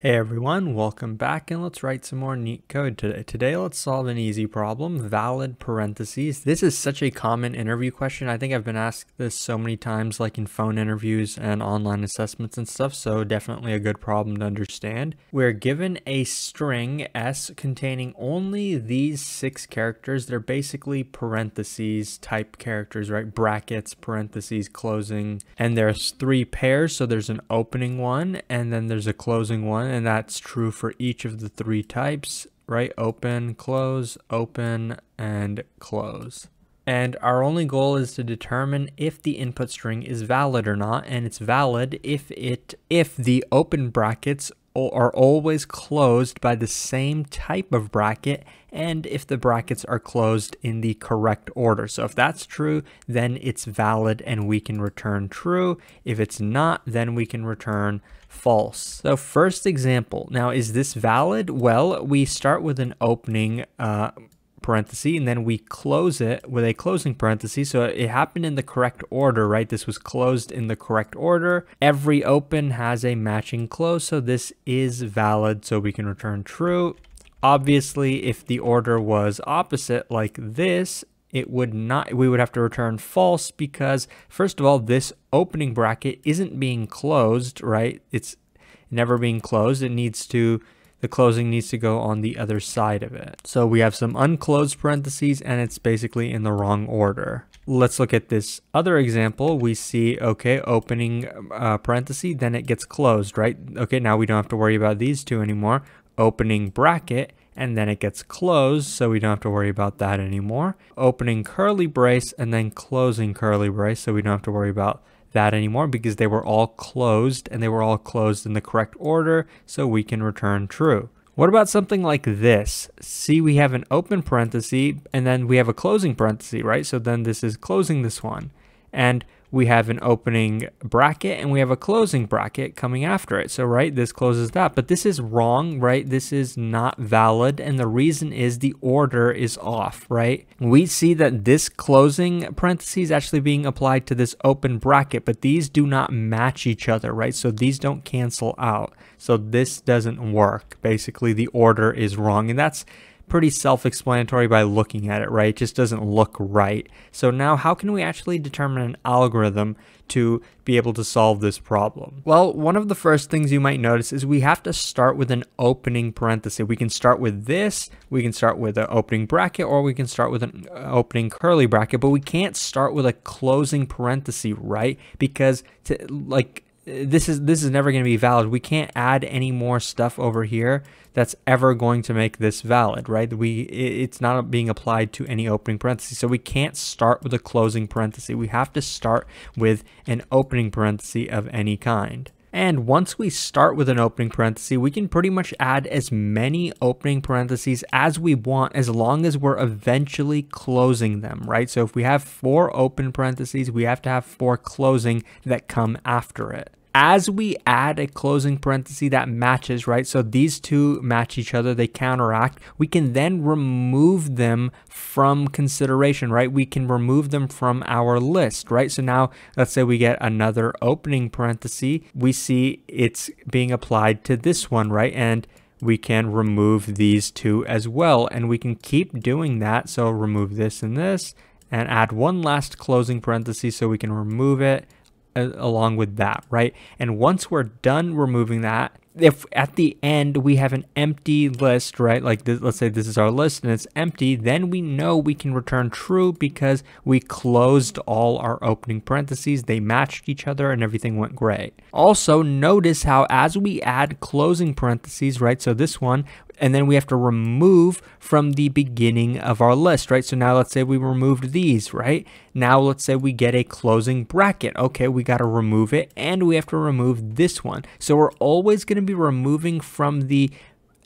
Hey everyone, welcome back and let's write some more neat code today. Today let's solve an easy problem, valid parentheses. This is such a common interview question. I think I've been asked this so many times like in phone interviews and online assessments and stuff, so definitely a good problem to understand. We're given a string S containing only these six characters. They're basically parentheses type characters, right? Brackets, parentheses, closing, and there's three pairs. So there's an opening one and then there's a closing one one, and that's true for each of the three types, right? Open, close, open, and close. And our only goal is to determine if the input string is valid or not, and it's valid if it if the open brackets are always closed by the same type of bracket and if the brackets are closed in the correct order. So if that's true, then it's valid and we can return true. If it's not, then we can return false. So first example, now is this valid? Well, we start with an opening uh, parenthesis and then we close it with a closing parenthesis. So it happened in the correct order, right? This was closed in the correct order. Every open has a matching close. So this is valid. So we can return true. Obviously, if the order was opposite like this, it would not, we would have to return false because first of all, this opening bracket isn't being closed, right? It's never being closed. It needs to the closing needs to go on the other side of it. So we have some unclosed parentheses and it's basically in the wrong order. Let's look at this other example. We see, okay, opening uh, parenthesis, then it gets closed, right? Okay, now we don't have to worry about these two anymore. Opening bracket, and then it gets closed, so we don't have to worry about that anymore. Opening curly brace, and then closing curly brace, so we don't have to worry about that anymore because they were all closed and they were all closed in the correct order so we can return true. What about something like this? See, we have an open parenthesis and then we have a closing parenthesis, right? So then this is closing this one. And we have an opening bracket and we have a closing bracket coming after it. So, right, this closes that, but this is wrong, right? This is not valid. And the reason is the order is off, right? We see that this closing parentheses actually being applied to this open bracket, but these do not match each other, right? So these don't cancel out. So this doesn't work. Basically, the order is wrong. And that's pretty self-explanatory by looking at it, right? It just doesn't look right. So now how can we actually determine an algorithm to be able to solve this problem? Well, one of the first things you might notice is we have to start with an opening parenthesis. We can start with this, we can start with an opening bracket, or we can start with an uh, opening curly bracket, but we can't start with a closing parenthesis, right? Because to, like this is this is never going to be valid. We can't add any more stuff over here that's ever going to make this valid, right? We it's not being applied to any opening parenthesis. So we can't start with a closing parenthesis. We have to start with an opening parenthesis of any kind. And once we start with an opening parenthesis, we can pretty much add as many opening parentheses as we want as long as we're eventually closing them, right? So if we have four open parentheses, we have to have four closing that come after it as we add a closing parenthesis that matches, right? So these two match each other, they counteract. We can then remove them from consideration, right? We can remove them from our list, right? So now let's say we get another opening parenthesis. We see it's being applied to this one, right? And we can remove these two as well. And we can keep doing that. So remove this and this and add one last closing parenthesis so we can remove it along with that, right? And once we're done removing that, if at the end we have an empty list, right? Like this, let's say this is our list and it's empty, then we know we can return true because we closed all our opening parentheses, they matched each other and everything went great. Also notice how as we add closing parentheses, right? So this one, and then we have to remove from the beginning of our list, right? So now let's say we removed these, right? Now let's say we get a closing bracket. Okay, we got to remove it and we have to remove this one. So we're always going to be removing from the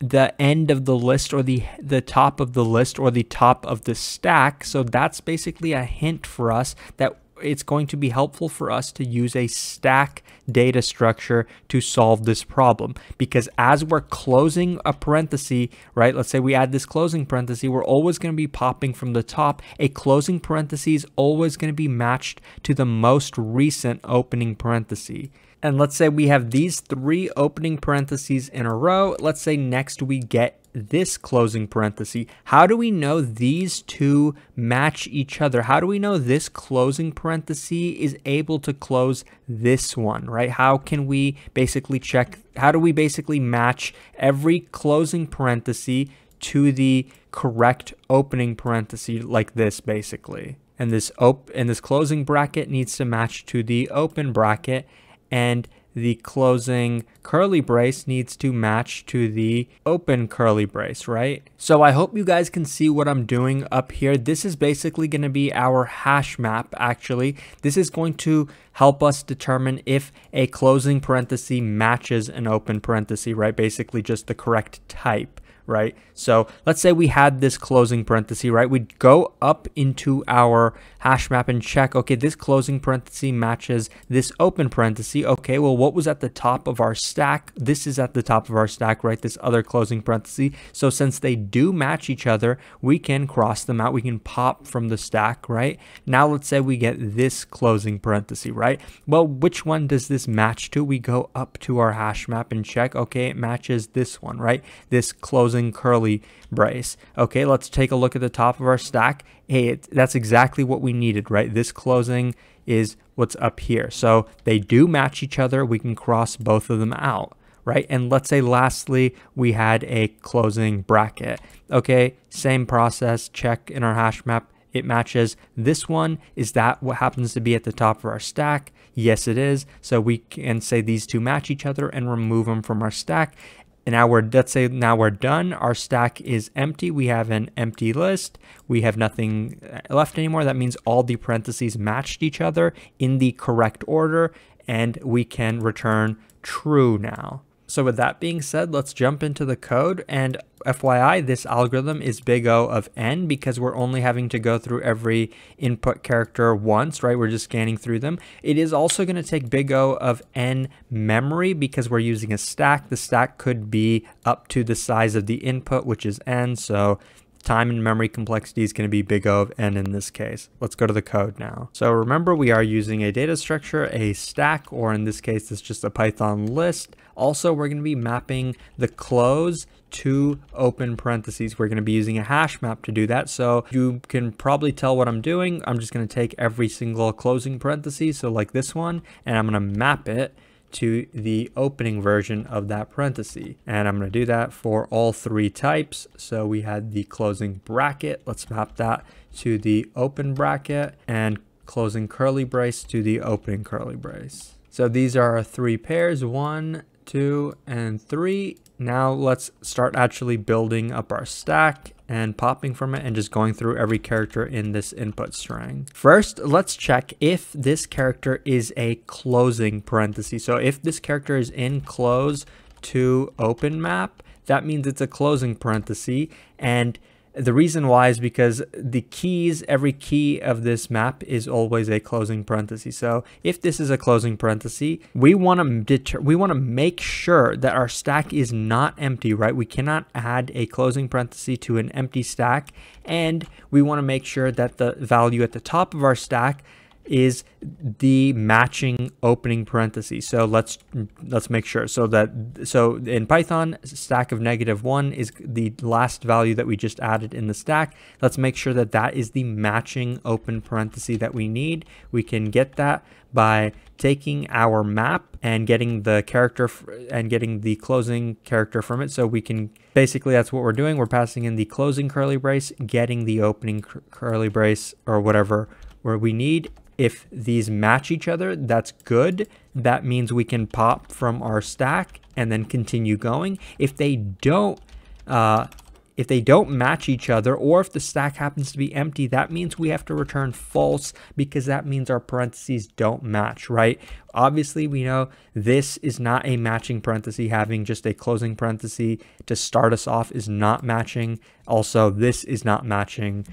the end of the list or the the top of the list or the top of the stack. So that's basically a hint for us that it's going to be helpful for us to use a stack data structure to solve this problem. Because as we're closing a parenthesis, right, let's say we add this closing parenthesis, we're always going to be popping from the top. A closing parenthesis is always going to be matched to the most recent opening parenthesis. And let's say we have these three opening parentheses in a row. Let's say next we get this closing parenthesis. How do we know these two match each other? How do we know this closing parenthesis is able to close this one, right? How can we basically check, how do we basically match every closing parenthesis to the correct opening parenthesis like this basically? And this, op and this closing bracket needs to match to the open bracket and the closing curly brace needs to match to the open curly brace, right? So I hope you guys can see what I'm doing up here. This is basically going to be our hash map, actually. This is going to help us determine if a closing parenthesis matches an open parenthesis, right? Basically just the correct type right? So let's say we had this closing parenthesis, right? We'd go up into our hash map and check, okay, this closing parenthesis matches this open parenthesis. Okay, well, what was at the top of our stack? This is at the top of our stack, right? This other closing parenthesis. So since they do match each other, we can cross them out. We can pop from the stack, right? Now let's say we get this closing parenthesis, right? Well, which one does this match to? We go up to our hash map and check, okay, it matches this one, right? This closing closing curly brace. Okay, let's take a look at the top of our stack. Hey, it, that's exactly what we needed, right? This closing is what's up here. So they do match each other. We can cross both of them out right? And let's say lastly, we had a closing bracket. Okay, same process, check in our hash map, it matches. This one, is that what happens to be at the top of our stack? Yes, it is. So we can say these two match each other and remove them from our stack and now we're let's say now we're done our stack is empty we have an empty list we have nothing uh, left anymore that means all the parentheses matched each other in the correct order and we can return true now so with that being said, let's jump into the code. And FYI, this algorithm is big O of n because we're only having to go through every input character once, right? We're just scanning through them. It is also going to take big O of n memory because we're using a stack. The stack could be up to the size of the input, which is n. So time and memory complexity is going to be big O of n in this case. Let's go to the code now. So remember we are using a data structure, a stack, or in this case it's just a Python list. Also we're going to be mapping the close to open parentheses. We're going to be using a hash map to do that. So you can probably tell what I'm doing. I'm just going to take every single closing parenthesis, so like this one, and I'm going to map it to the opening version of that parenthesis. And I'm going to do that for all three types. So we had the closing bracket. Let's map that to the open bracket and closing curly brace to the opening curly brace. So these are our three pairs, one, two, and three. Now let's start actually building up our stack and popping from it and just going through every character in this input string. First, let's check if this character is a closing parenthesis. So if this character is in close to open map, that means it's a closing parenthesis and the reason why is because the keys, every key of this map is always a closing parenthesis. So if this is a closing parenthesis, we want to we want to make sure that our stack is not empty, right? We cannot add a closing parenthesis to an empty stack. And we want to make sure that the value at the top of our stack is the matching opening parentheses. So let's let's make sure so that so in Python stack of negative one is the last value that we just added in the stack. Let's make sure that that is the matching open parenthesis that we need. We can get that by taking our map and getting the character and getting the closing character from it. So we can basically that's what we're doing. We're passing in the closing curly brace, getting the opening curly brace or whatever where we need if these match each other, that's good. That means we can pop from our stack and then continue going. If they don't, uh, if they don't match each other or if the stack happens to be empty, that means we have to return false because that means our parentheses don't match, right? Obviously, we know this is not a matching parenthesis. Having just a closing parenthesis to start us off is not matching. Also, this is not matching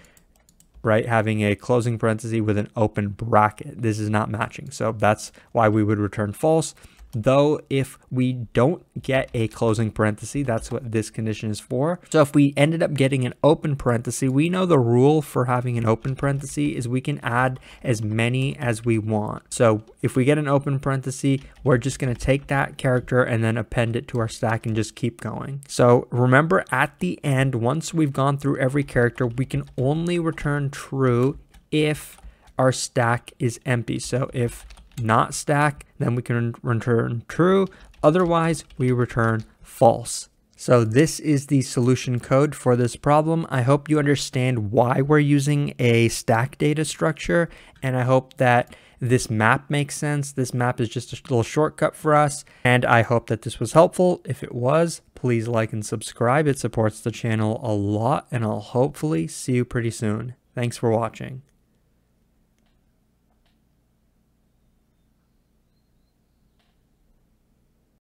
right? Having a closing parenthesis with an open bracket. This is not matching. So that's why we would return false though if we don't get a closing parenthesis, that's what this condition is for. So if we ended up getting an open parenthesis, we know the rule for having an open parenthesis is we can add as many as we want. So if we get an open parenthesis, we're just going to take that character and then append it to our stack and just keep going. So remember at the end, once we've gone through every character, we can only return true if our stack is empty. So if not stack, then we can return true. Otherwise, we return false. So this is the solution code for this problem. I hope you understand why we're using a stack data structure, and I hope that this map makes sense. This map is just a little shortcut for us, and I hope that this was helpful. If it was, please like and subscribe. It supports the channel a lot, and I'll hopefully see you pretty soon. Thanks for watching.